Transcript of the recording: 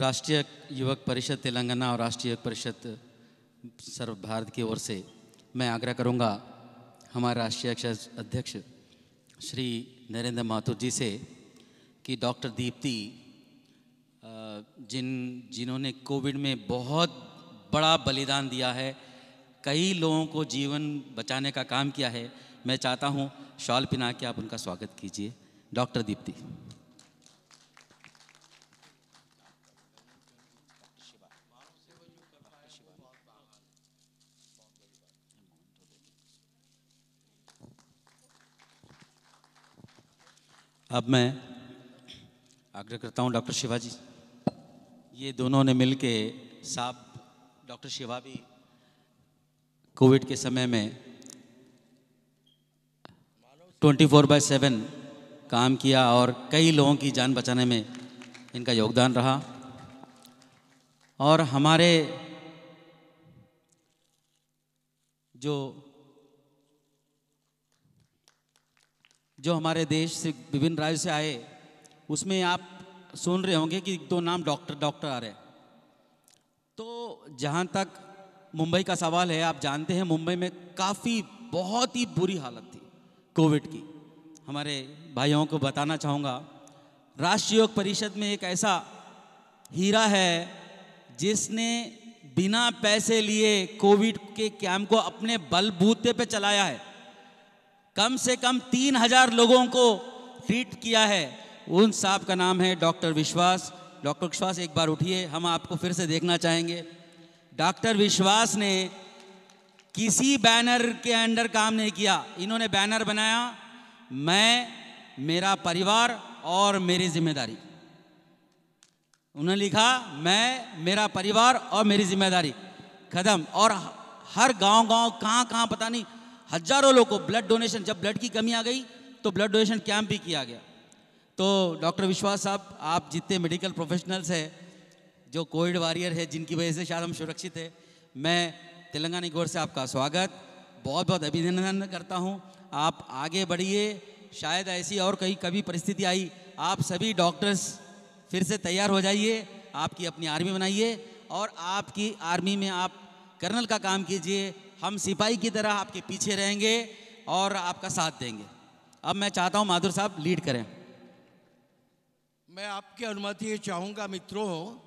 राष्ट्रीय युवक परिषद तेलंगाना और राष्ट्रीय युवक परिषद सर्व भारत की ओर से मैं आग्रह करूंगा हमारे राष्ट्रीय अध्यक्ष श्री नरेंद्र माथुर जी से कि डॉक्टर दीप्ति जिन जिन्होंने कोविड में बहुत बड़ा बलिदान दिया है कई लोगों को जीवन बचाने का काम किया है मैं चाहता हूं शॉल पिना के आप उनका स्वागत कीजिए डॉक्टर दीप्ति अब मैं आग्रह करता हूँ डॉक्टर शिवाजी ये दोनों ने मिल के साहब डॉक्टर शिवा भी कोविड के समय में 24 फोर बाय सेवन काम किया और कई लोगों की जान बचाने में इनका योगदान रहा और हमारे जो जो हमारे देश से विभिन्न राज्य से आए उसमें आप सुन रहे होंगे कि दो नाम डॉक्टर डॉक्टर आ रहे हैं तो जहाँ तक मुंबई का सवाल है आप जानते हैं मुंबई में काफ़ी बहुत ही बुरी हालत थी कोविड की हमारे भाइयों को बताना चाहूँगा राष्ट्रीय योग परिषद में एक ऐसा हीरा है जिसने बिना पैसे लिए कोविड के कैंप को अपने बलबूते पे चलाया है कम से कम तीन हजार लोगों को ट्रीट किया है उन साहब का नाम है डॉक्टर विश्वास डॉक्टर विश्वास एक बार उठिए हम आपको फिर से देखना चाहेंगे डॉक्टर विश्वास ने किसी बैनर के अंडर काम नहीं किया इन्होंने बैनर बनाया मैं मेरा परिवार और मेरी जिम्मेदारी उन्होंने लिखा मैं मेरा परिवार और मेरी जिम्मेदारी कदम और हर गांव गांव कहां कहां पता नहीं हजारों लोगों को ब्लड डोनेशन जब ब्लड की कमी आ गई तो ब्लड डोनेशन कैंप भी किया गया तो डॉक्टर विश्वास साहब आप जितने मेडिकल प्रोफेशनल्स हैं जो कोविड वॉरियर है जिनकी वजह से शायद हम सुरक्षित है मैं तेलंगाना गौर से आपका स्वागत बहुत बहुत अभिनंदन करता हूँ आप आगे बढ़िए शायद ऐसी और कहीं कभी परिस्थिति आई आप सभी डॉक्टर्स फिर से तैयार हो जाइए आपकी अपनी आर्मी बनाइए और आपकी आर्मी में आप कर्नल का काम कीजिए हम सिपाही की तरह आपके पीछे रहेंगे और आपका साथ देंगे अब मैं चाहता हूं माधुर साहब लीड करें मैं आपकी अनुमति चाहूंगा मित्रों